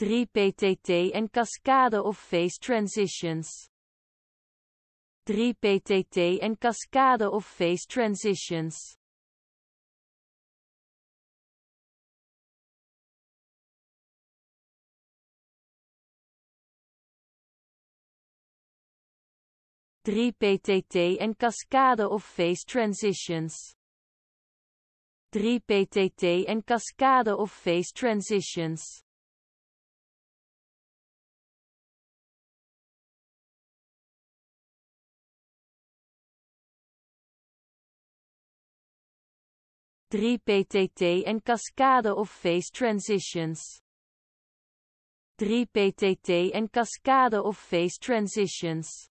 3 PTT en cascade of phase transitions. 3 PTT en cascade of phase transitions. Drie PTT en cascade of phase transitions. 3 PTT en cascade of phase transitions. 3PTT en cascade of phase transitions. 3PTT en cascade of phase transitions.